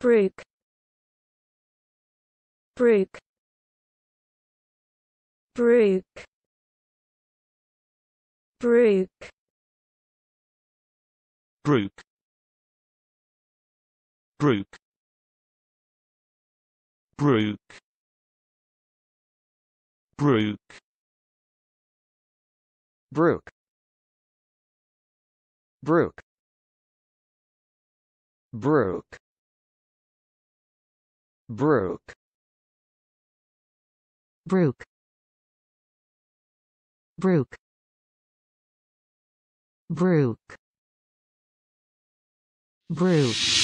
Brook Brook Brook Brook Brook Brook Brook Brook Brook Brook Brook Brook Brook Brook Brook Brook